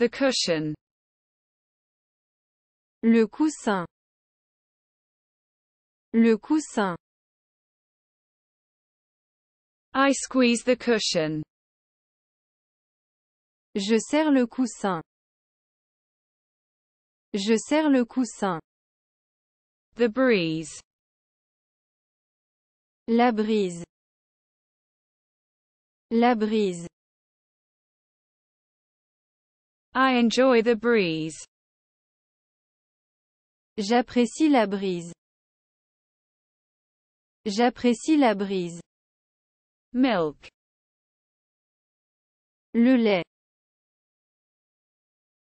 The cushion. Le coussin. Le coussin. I squeeze the cushion. Je serre le coussin. Je serre le coussin. The breeze. La brise. La brise. I enjoy the breeze. J'apprécie la brise. J'apprécie la brise. Milk. Le lait.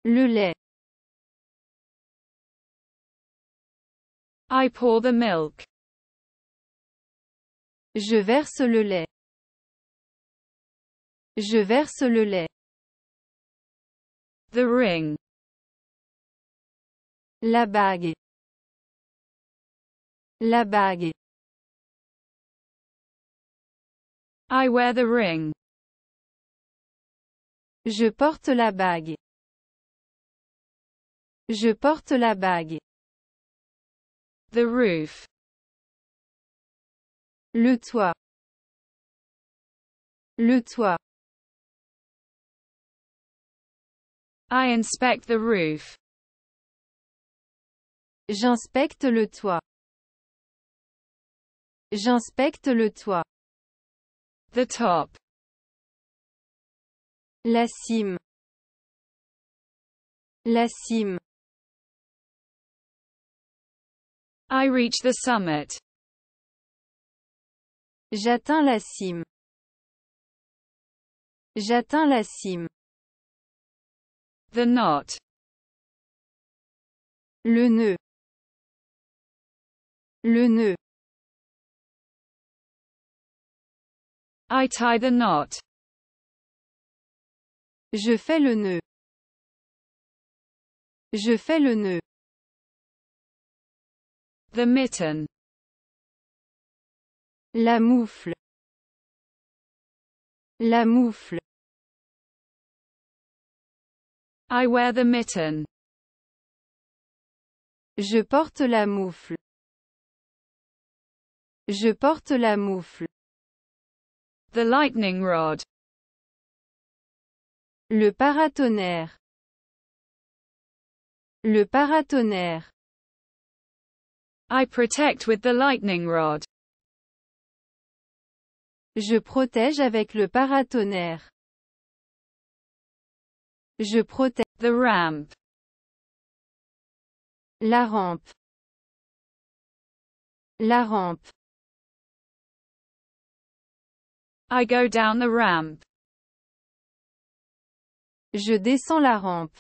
Le lait. I pour the milk. Je verse le lait. Je verse le lait. The ring. La bague. La bague. I wear the ring. Je porte la bague. Je porte la bague. The roof. Le toit. Le toit. I inspect the roof. J'inspecte le toit. J'inspecte le toit. The top. La cime. La cime. I reach the summit. J'atteins la cime. J'atteins la cime. The knot. Le nœud. Le nœud. I tie the knot. Je fais le nœud. Je fais le nœud. The mitten. La moufle. La moufle. I wear the mitten. Je porte la moufle. Je porte la moufle. The lightning rod. Le paratonnerre. Le paratonnerre. I protect with the lightning rod. Je protège avec le paratonnerre. Je protège. The ramp. La rampe. La rampe. I go down the ramp. Je descends la rampe.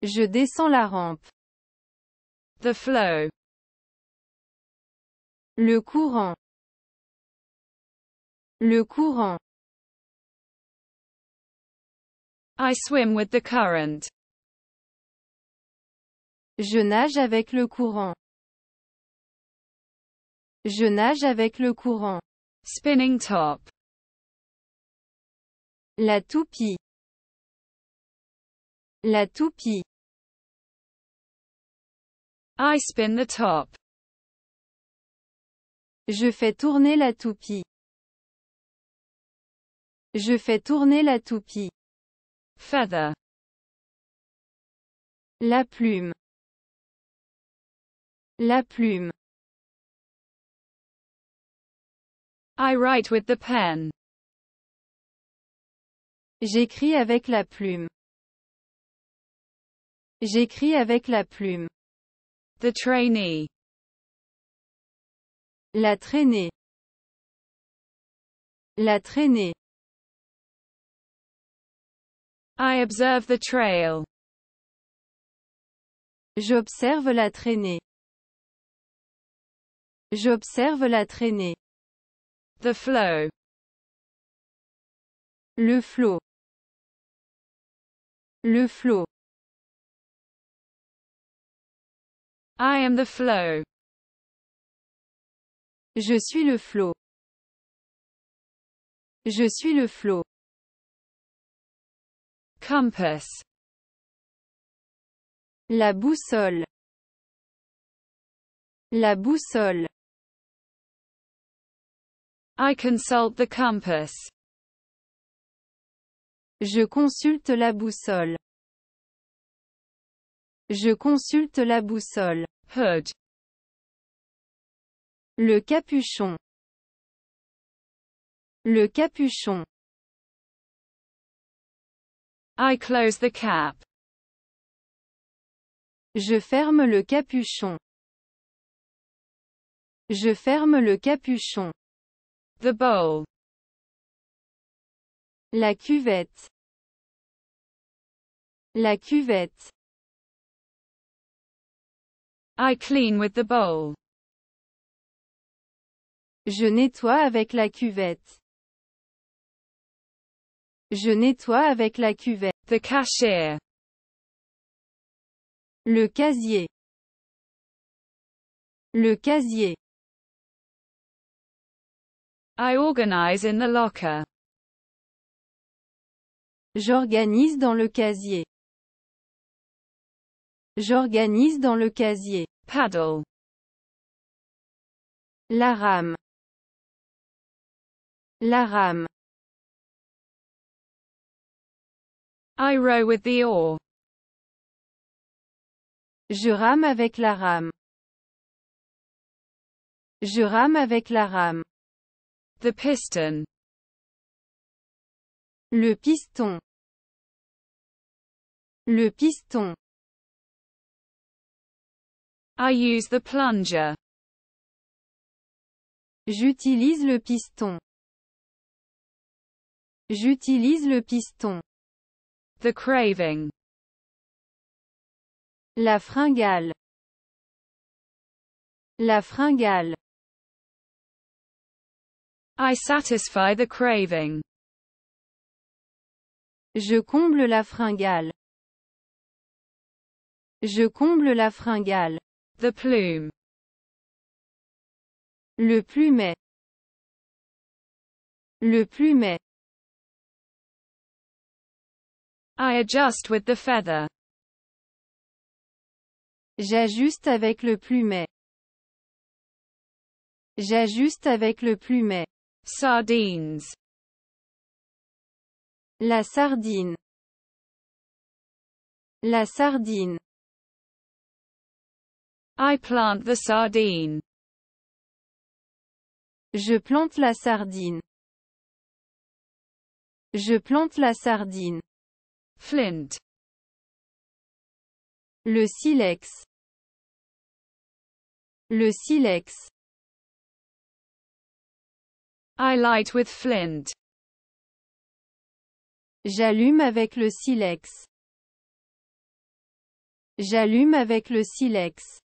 Je descends la rampe. The flow. Le courant. Le courant. I swim with the current. Je nage avec le courant. Je nage avec le courant. Spinning top. La toupie. La toupie. I spin the top. Je fais tourner la toupie. Je fais tourner la toupie feather la plume la plume I write with the pen J'écris avec la plume J'écris avec la plume The trainee La traînée La traînée I observe the trail. J'observe la traînée. J'observe la traînée. The flow. Le flot. Le flot. I am the flow. Je suis le flot. Je suis le flot. Compass. La boussole. La boussole. I consult the compass. Je consulte la boussole. Je consulte la boussole. Hood. Le capuchon. Le capuchon. I close the cap. Je ferme le capuchon. Je ferme le capuchon. The bowl. La cuvette. La cuvette. I clean with the bowl. Je nettoie avec la cuvette. Je nettoie avec la cuvette. The cashier. Le casier. Le casier. I organize in the locker. J'organise dans le casier. J'organise dans le casier. Paddle. La rame. La rame. I row with the oar. Je rame avec la rame. Je rame avec la rame. The piston. Le piston. Le piston. I use the plunger. J'utilise le piston. J'utilise le piston. The craving. La fringale. La fringale. I satisfy the craving. Je comble la fringale. Je comble la fringale. The plume. Le plumet. Le plumet. I adjust with the feather. J'ajuste avec le plumet. J'ajuste avec le plumet. Sardines. La sardine. La sardine. I plant the sardine. Je plante la sardine. Je plante la sardine. Flint. Le silex. Le silex. I light with flint. J'allume avec le silex. J'allume avec le silex.